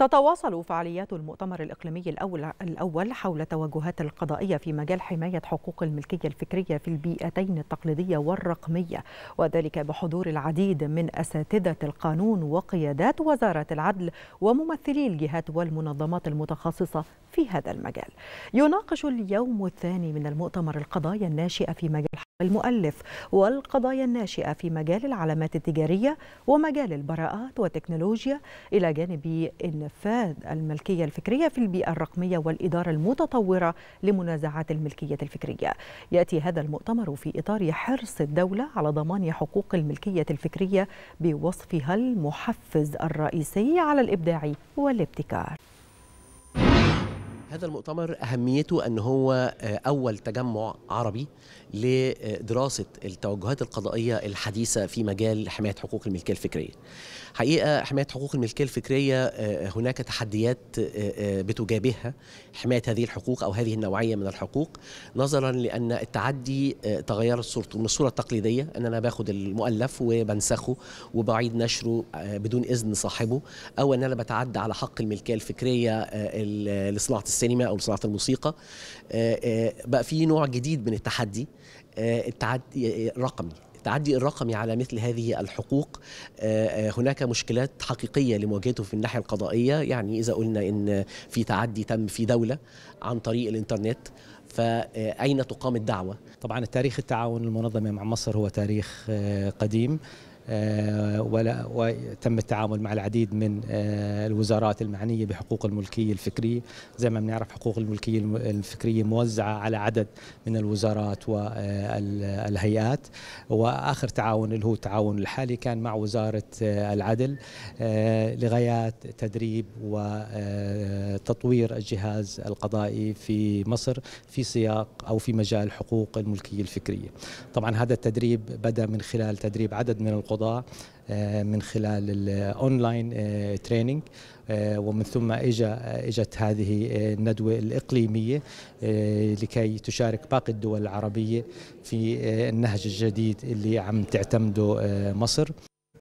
تتواصل فعاليات المؤتمر الإقليمي الأول, الأول حول توجهات القضائية في مجال حماية حقوق الملكية الفكرية في البيئتين التقليدية والرقمية وذلك بحضور العديد من أساتذة القانون وقيادات وزارة العدل وممثلي الجهات والمنظمات المتخصصة في هذا المجال يناقش اليوم الثاني من المؤتمر القضايا الناشئة في مجال المؤلف والقضايا الناشئة في مجال العلامات التجارية ومجال البراءات والتكنولوجيا إلى جانب إن ملفات الملكية الفكرية في البيئة الرقمية والإدارة المتطورة لمنازعات الملكية الفكرية يأتي هذا المؤتمر في إطار حرص الدولة على ضمان حقوق الملكية الفكرية بوصفها المحفز الرئيسي على الإبداع والابتكار هذا المؤتمر اهميته ان هو آه، اول تجمع عربي لدراسه التوجهات القضائيه الحديثه في مجال حمايه حقوق الملكيه الفكريه. حقيقه حمايه حقوق الملكيه الفكريه آه، آه، هناك تحديات بتجابهها حمايه هذه الحقوق او هذه النوعيه من الحقوق نظرا لان التعدي تغيرت صورته من الصوره التقليديه ان انا باخد المؤلف وبنسخه وبعيد نشره بدون اذن صاحبه او ان انا بتعدى على حق الملكيه الفكريه لصناعه السينما او لصناعه الموسيقى آه، آه، بقى في نوع جديد من التحدي آه، التعدي رقمي التعدي الرقمي على مثل هذه الحقوق هناك مشكلات حقيقيه لمواجهته في الناحيه القضائيه يعني اذا قلنا ان في تعدي تم في دوله عن طريق الانترنت فأين تقام الدعوة؟ طبعا التاريخ التعاون المنظمة مع مصر هو تاريخ قديم آه، ولا وتم التعامل مع العديد من آه، الوزارات المعنيه بحقوق الملكيه الفكريه زي ما بنعرف حقوق الملكيه الفكريه موزعه على عدد من الوزارات والهيئات آه، واخر تعاون اللي هو التعاون الحالي كان مع وزاره العدل لغايات تدريب وتطوير الجهاز القضائي في مصر في سياق او في مجال حقوق الملكيه الفكريه طبعا هذا التدريب بدا من خلال تدريب عدد من القضاء آه، من خلال الاونلاين آه، آه، تريننج ومن ثم اجى اجت هذه الندوه الاقليميه لكي تشارك باقي الدول العربيه في النهج الجديد اللي عم تعتمده مصر